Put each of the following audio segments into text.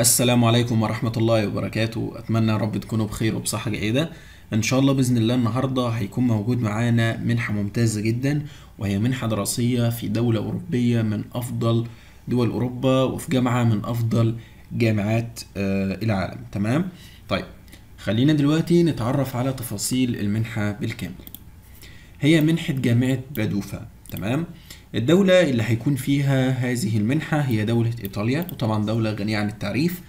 السلام عليكم ورحمة الله وبركاته أتمنى يا رب تكونوا بخير وبصحة جيدة إن شاء الله بإذن الله النهاردة هيكون موجود معانا منحة ممتازة جدا وهي منحة دراسية في دولة أوروبية من أفضل دول أوروبا وفي جامعة من أفضل جامعات آه، العالم تمام طيب خلينا دلوقتي نتعرف على تفاصيل المنحة بالكامل هي منحة جامعة بادوفا تمام الدولة اللي هيكون فيها هذه المنحة هي دولة إيطاليا وطبعا دولة غنية عن التعريف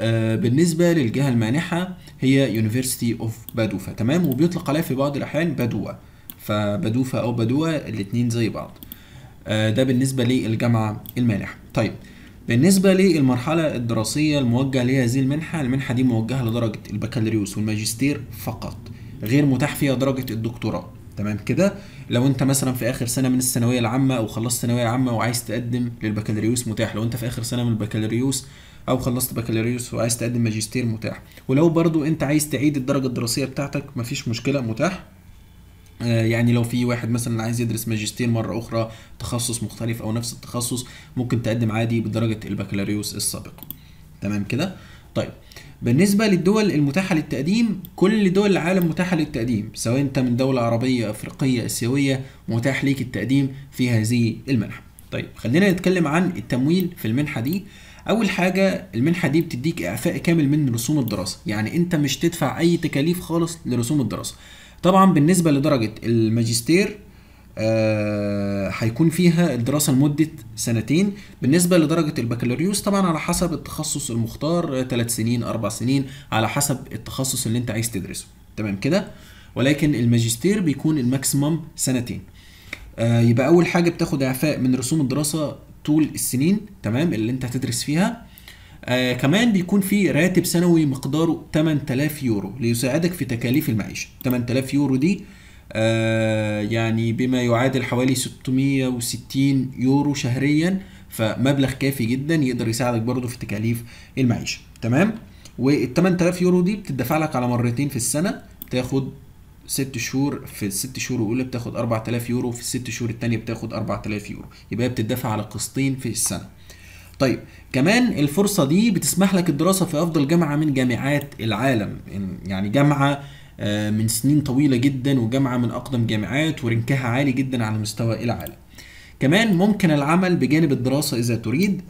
آه، بالنسبة للجهة المانحة هي University of بادوفا تمام وبيطلق عليها في بعض الأحيان بدوة فبادوفا أو بدوة الاتنين زي بعض آه، ده بالنسبة للجامعة المانحة طيب بالنسبة للمرحلة الدراسية الموجهة لهذه المنحة المنحة دي موجهة لدرجة البكالوريوس والماجستير فقط غير متاح فيها درجة الدكتوراه تمام كده لو انت مثلا في اخر سنه من الثانويه العامه او خلصت ثانويه عامه وعايز تقدم للبكالوريوس متاح لو انت في اخر سنه من البكالوريوس او خلصت بكالوريوس وعايز تقدم ماجستير متاح ولو برضو انت عايز تعيد الدرجه الدراسيه بتاعتك مفيش مشكله متاح آه، يعني لو في واحد مثلا عايز يدرس ماجستير مرة أخرى تخصص مختلف أو نفس التخصص ممكن تقدم عادي بدرجة البكالوريوس السابقه تمام كده طيب بالنسبة للدول المتاحة للتقديم كل دول العالم متاحة للتقديم سواء أنت من دولة عربية أفريقية آسيوية متاح ليك التقديم في هذه المنحة طيب خلينا نتكلم عن التمويل في المنحة دي أول حاجة المنحة دي بتديك إعفاء كامل من رسوم الدراسة يعني أنت مش تدفع أي تكاليف خالص لرسوم الدراسة طبعا بالنسبة لدرجة الماجستير آه، هيكون فيها الدراسة لمدة سنتين بالنسبة لدرجة البكالوريوس طبعا على حسب التخصص المختار ثلاث سنين أربع سنين على حسب التخصص اللي أنت عايز تدرسه تمام كده ولكن الماجستير بيكون الماكسيمم سنتين آه، يبقى أول حاجة بتاخد إعفاء من رسوم الدراسة طول السنين تمام اللي أنت هتدرس فيها آه كمان بيكون في راتب سنوي مقداره 8000 يورو ليساعدك في تكاليف المعيشة 8000 يورو دي آه، يعني بما يعادل حوالي 660 يورو شهريا فمبلغ كافي جدا يقدر يساعدك برضه في تكاليف المعيشه تمام وال 8000 يورو دي بتدفع لك على مرتين في السنه تاخد ست شهور في الست شهور الاولى بتاخد 4000 يورو في الست شهور الثانيه بتاخد 4000 يورو يبقى هي بتدفع على قسطين في السنه طيب كمان الفرصه دي بتسمح لك الدراسه في افضل جامعه من جامعات العالم يعني جامعه آه، من سنين طويله جدا وجامعه من اقدم جامعات ورنكها عالي جدا على مستوى العالم كمان ممكن العمل بجانب الدراسه اذا تريد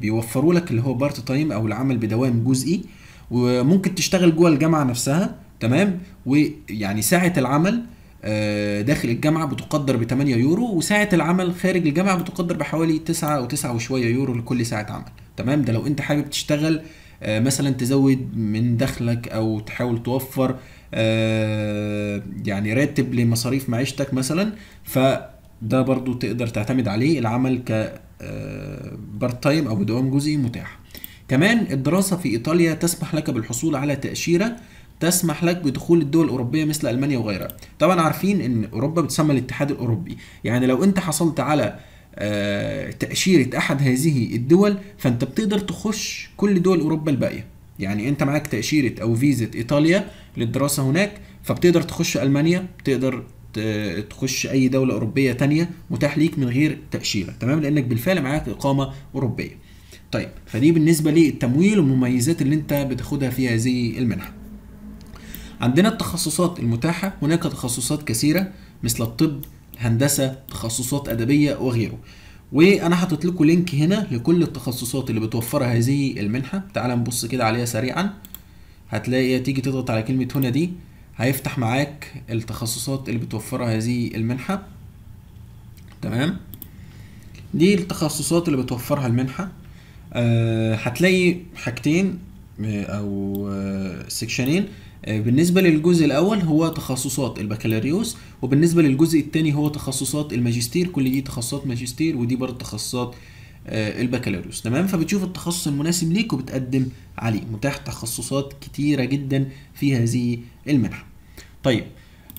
بيوفروا لك اللي هو بارت تايم او العمل بدوام جزئي وممكن تشتغل جوه الجامعه نفسها تمام ويعني ساعه العمل آه، داخل الجامعه بتقدر ب 8 يورو وساعه العمل خارج الجامعه بتقدر بحوالي 9 او 9 وشويه يورو لكل ساعه عمل تمام ده لو انت حابب تشتغل آه، مثلا تزود من دخلك او تحاول توفر آه، يعني راتب لمصاريف معيشتك مثلا فده برضو تقدر تعتمد عليه العمل ك بارت آه، تايم او بدوام جزئي متاح كمان الدراسة في إيطاليا تسمح لك بالحصول على تأشيرة تسمح لك بدخول الدول الأوروبية مثل ألمانيا وغيرها طبعا عارفين أن أوروبا بتسمى الاتحاد الأوروبي يعني لو أنت حصلت على آه، تأشيرة أحد هذه الدول فأنت بتقدر تخش كل دول أوروبا الباقية يعني أنت معاك تأشيرة أو فيزة إيطاليا للدراسة هناك فبتقدر تخش ألمانيا بتقدر تخش أي دولة أوروبية تانية متاح ليك من غير تأشيرة تمام لأنك بالفعل معاك إقامة أوروبية طيب فدي بالنسبة للتمويل والمميزات اللي أنت بتاخدها في هذه المنحة عندنا التخصصات المتاحة هناك تخصصات كثيرة مثل الطب هندسه تخصصات ادبيه وغيره وانا حاطط لكم لينك هنا لكل التخصصات اللي بتوفرها هذه المنحه تعال نبص كده عليها سريعا هتلاقي تيجي تضغط على كلمه هنا دي هيفتح معاك التخصصات اللي بتوفرها هذه المنحه تمام دي التخصصات اللي بتوفرها المنحه أه هتلاقي حاجتين آه، او سكشنين آه، آه، بالنسبة للجزء الأول هو تخصصات البكالوريوس وبالنسبة للجزء الثاني هو تخصصات الماجستير كل دي تخصصات ماجستير ودي برضه تخصصات آه، البكالوريوس تمام فبتشوف التخصص المناسب ليك وبتقدم عليه متاح تخصصات كتيرة جدا في هذه المنحة طيب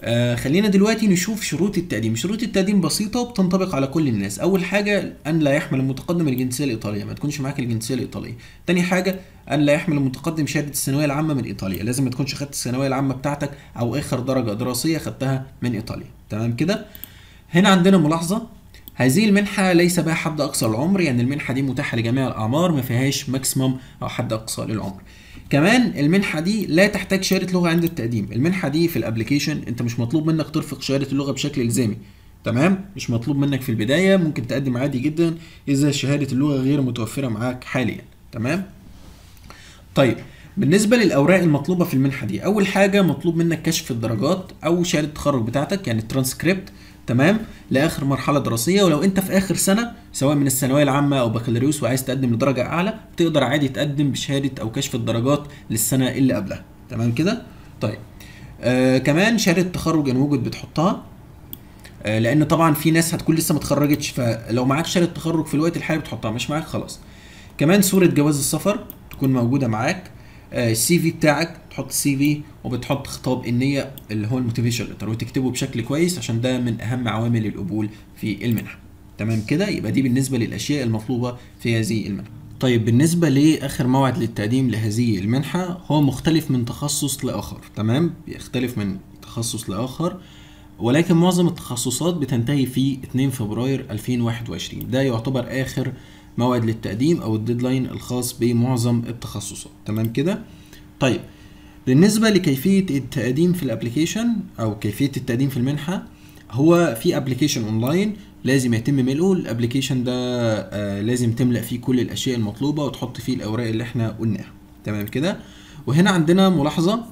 آه خلينا دلوقتي نشوف شروط التقديم شروط التقديم بسيطة وبتنطبق على كل الناس أول حاجة أن لا يحمل المتقدم الجنسية الإيطالية ما تكونش معاك الجنسية الإيطالية تاني حاجة أن لا يحمل المتقدم شهادة الثانوية العامة من إيطاليا لازم ما تكونش خدت الثانوية العامة بتاعتك أو آخر درجة دراسية خدتها من إيطاليا تمام كده هنا عندنا ملاحظة هذه المنحة ليس بها حد أقصى العمر يعني المنحة دي متاحة لجميع الأعمار ما فيهاش ماكسيمم أو حد أقصى للعمر كمان المنحة دي لا تحتاج شهادة لغة عند التقديم المنحة دي في الأبلكيشن أنت مش مطلوب منك ترفق شهادة اللغة بشكل إلزامي تمام مش مطلوب منك في البداية ممكن تقدم عادي جدا إذا شهادة اللغة غير متوفرة معاك حاليا تمام طيب بالنسبة للأوراق المطلوبة في المنحة دي أول حاجة مطلوب منك كشف الدرجات أو شهادة التخرج بتاعتك يعني الترانسكريبت تمام لاخر مرحله دراسيه ولو انت في اخر سنه سواء من الثانويه العامه او بكالوريوس وعايز تقدم لدرجه اعلى تقدر عادي تقدم بشهاده او كشف الدرجات للسنه اللي قبلها تمام كده طيب آه كمان شهاده تخرج ان يعني وجد بتحطها آه لان طبعا في ناس هتكون لسه ما اتخرجتش فلو معاك شهاده تخرج في الوقت الحالي بتحطها مش معاك خلاص كمان صوره جواز السفر تكون موجوده معاك السي آه، في بتاعك تحط السي في وبتحط خطاب النيه اللي هو الموتيفيشن لتر وتكتبه بشكل كويس عشان ده من اهم عوامل القبول في المنحه تمام كده يبقى دي بالنسبه للاشياء المطلوبه في هذه المنحه طيب بالنسبة لآخر موعد للتقديم لهذه المنحة هو مختلف من تخصص لآخر تمام بيختلف من تخصص لآخر ولكن معظم التخصصات بتنتهي في 2 فبراير 2021 ده يعتبر آخر موعد للتقديم او الديدلاين الخاص بمعظم التخصصات تمام كده طيب بالنسبه لكيفيه التقديم في الابلكيشن او كيفيه التقديم في المنحه هو في ابلكيشن اونلاين لازم يتم ملئه الابلكيشن ده آه، لازم تملأ فيه كل الاشياء المطلوبه وتحط فيه الاوراق اللي احنا قلناها تمام كده وهنا عندنا ملاحظه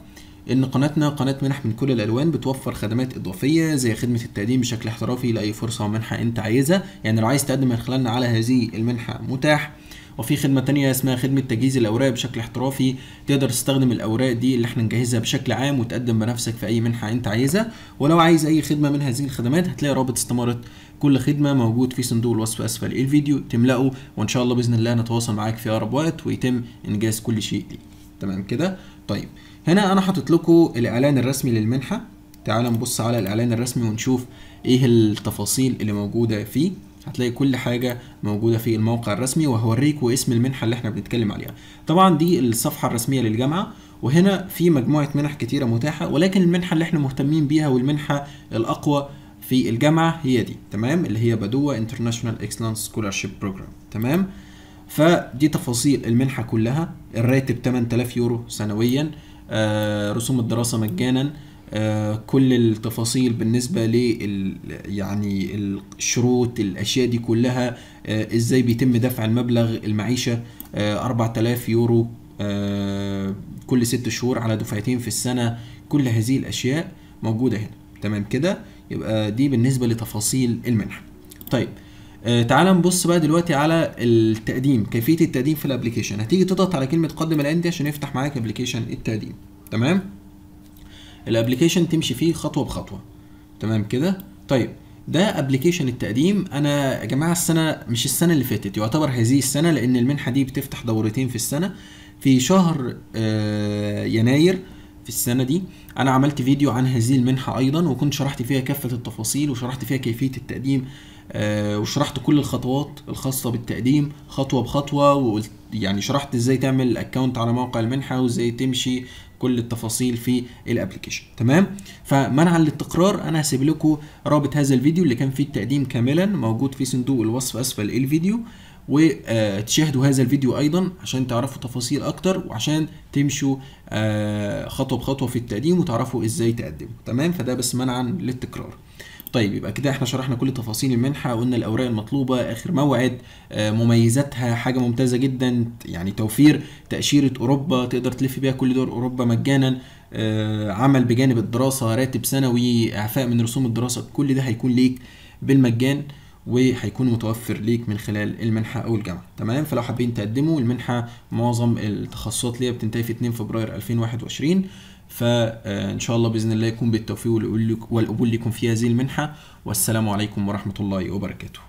ان قناتنا قناه منح من كل الالوان بتوفر خدمات اضافيه زي خدمه التقديم بشكل احترافي لاي فرصه ومنحه انت عايزها يعني لو عايز تقدم من خلالنا على هذه المنحه متاح وفي خدمه تانية اسمها خدمه تجهيز الاوراق بشكل احترافي تقدر تستخدم الاوراق دي اللي احنا نجهزها بشكل عام وتقدم بنفسك في اي منحه انت عايزها ولو عايز اي خدمه من هذه الخدمات هتلاقي رابط استماره كل خدمه موجود في صندوق الوصف اسفل الفيديو تملأه وان شاء الله باذن الله نتواصل معاك في اقرب وقت ويتم انجاز كل شيء ليك تمام كده طيب هنا انا حاطط لكم الاعلان الرسمي للمنحه تعال نبص على الاعلان الرسمي ونشوف ايه التفاصيل اللي موجوده فيه هتلاقي كل حاجة موجودة في الموقع الرسمي وهوريكوا اسم المنحة اللي احنا بنتكلم عليها طبعا دي الصفحة الرسمية للجامعة وهنا في مجموعة منح كتيرة متاحة ولكن المنحة اللي احنا مهتمين بيها والمنحة الأقوى في الجامعة هي دي تمام اللي هي بدوة انترناشونال اكسلانس سكولارشيب بروجرام تمام فدي تفاصيل المنحه كلها الراتب 8000 يورو سنويا آه، رسوم الدراسه مجانا آه، كل التفاصيل بالنسبه لي يعني الشروط الاشياء دي كلها آه، ازاي بيتم دفع المبلغ المعيشه 4000 يورو كل ست شهور على دفعتين في السنه كل هذه الاشياء موجوده هنا تمام كده يبقى دي بالنسبه لتفاصيل المنحه طيب آه، تعال نبص بقى دلوقتي على التقديم كيفيه التقديم في الابلكيشن هتيجي تضغط على كلمه قدم الان دي عشان يفتح معاك ابلكيشن التقديم تمام الابلكيشن تمشي فيه خطوه بخطوه تمام كده طيب ده ابلكيشن التقديم انا يا جماعه السنه مش السنه اللي فاتت يعتبر هذه السنه لان المنحه دي بتفتح دورتين في السنه في شهر آه، يناير في السنه دي انا عملت فيديو عن هذه المنحه ايضا وكنت شرحت فيها كافه التفاصيل وشرحت فيها كيفيه التقديم آه، وشرحت كل الخطوات الخاصة بالتقديم خطوة بخطوة وقلت يعني شرحت ازاي تعمل اكونت على موقع المنحة وازاي تمشي كل التفاصيل في الابلكيشن تمام فمنعا للتكرار انا هسيب لكم رابط هذا الفيديو اللي كان فيه التقديم كاملا موجود في صندوق الوصف اسفل الفيديو وتشاهدوا هذا الفيديو ايضا عشان تعرفوا تفاصيل اكتر وعشان تمشوا آه، خطوه بخطوه في التقديم وتعرفوا ازاي تقدموا تمام فده بس منعا للتكرار طيب يبقى كده احنا شرحنا كل تفاصيل المنحه قلنا الاوراق المطلوبه اخر موعد آه، مميزاتها حاجه ممتازه جدا يعني توفير تاشيره اوروبا تقدر تلف بيها كل دول اوروبا مجانا آه، عمل بجانب الدراسه راتب سنوي اعفاء من رسوم الدراسه كل ده هيكون ليك بالمجان وهيكون متوفر ليك من خلال المنحة أو الجامعة تمام فلو حابين تقدموا المنحة معظم التخصصات اللي بتنتهي في 2 فبراير 2021 فان آه، شاء الله باذن الله يكون بالتوفيق والقبول لكم في هذه المنحه والسلام عليكم ورحمه الله وبركاته